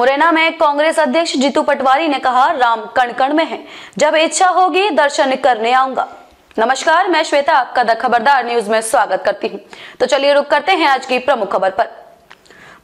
मुरैना में कांग्रेस अध्यक्ष जीतू पटवारी ने कहा राम कण कण में है जब इच्छा होगी दर्शन करने आऊंगा नमस्कार मैं श्वेता आपका द खबरदार न्यूज में स्वागत करती हूँ तो चलिए रुक करते हैं आज की प्रमुख खबर पर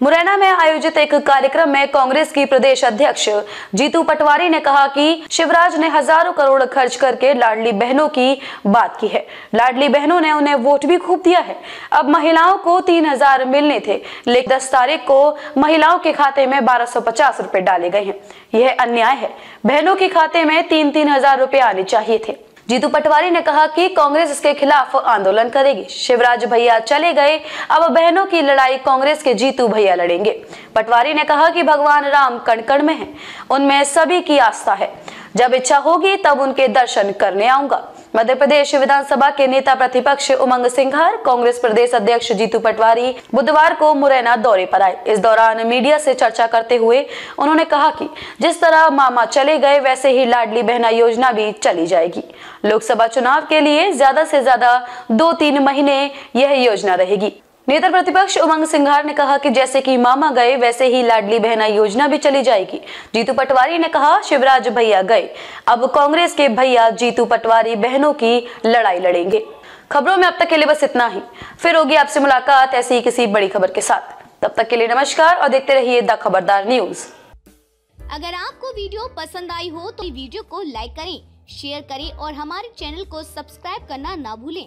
मुरैना में आयोजित एक कार्यक्रम में कांग्रेस की प्रदेश अध्यक्ष जीतू पटवारी ने कहा कि शिवराज ने हजारों करोड़ खर्च करके लाडली बहनों की बात की है लाडली बहनों ने उन्हें वोट भी खूब दिया है अब महिलाओं को तीन हजार मिलने थे लेकिन दस तारीख को महिलाओं के खाते में बारह सौ पचास रूपए डाले गए हैं यह अन्याय है बहनों के खाते में तीन तीन हजार रूपए आने चाहिए थे जीतू पटवारी ने कहा कि कांग्रेस इसके खिलाफ आंदोलन करेगी शिवराज भैया चले गए अब बहनों की लड़ाई कांग्रेस के जीतू भैया लड़ेंगे पटवारी ने कहा कि भगवान राम कणकण में है उनमें सभी की आस्था है जब इच्छा होगी तब उनके दर्शन करने आऊंगा मध्य प्रदेश विधानसभा के नेता प्रतिपक्ष उमंग सिंघार कांग्रेस प्रदेश अध्यक्ष जीतू पटवारी बुधवार को मुरैना दौरे पर आए इस दौरान मीडिया से चर्चा करते हुए उन्होंने कहा कि जिस तरह मामा चले गए वैसे ही लाडली बहना योजना भी चली जाएगी लोकसभा चुनाव के लिए ज्यादा से ज्यादा दो तीन महीने यह योजना रहेगी नेता प्रतिपक्ष उमंग सिंघार ने कहा कि जैसे कि मामा गए वैसे ही लाडली बहना योजना भी चली जाएगी जीतू पटवारी ने कहा शिवराज भैया गए अब कांग्रेस के भैया जीतू पटवारी बहनों की लड़ाई लड़ेंगे खबरों में अब तक के लिए बस इतना ही फिर होगी आपसे मुलाकात ऐसी किसी बड़ी खबर के साथ तब तक के लिए नमस्कार और देखते रहिए द खबरदार न्यूज अगर आपको वीडियो पसंद आई हो तो वीडियो को लाइक करें शेयर करें और हमारे चैनल को सब्सक्राइब करना ना भूलें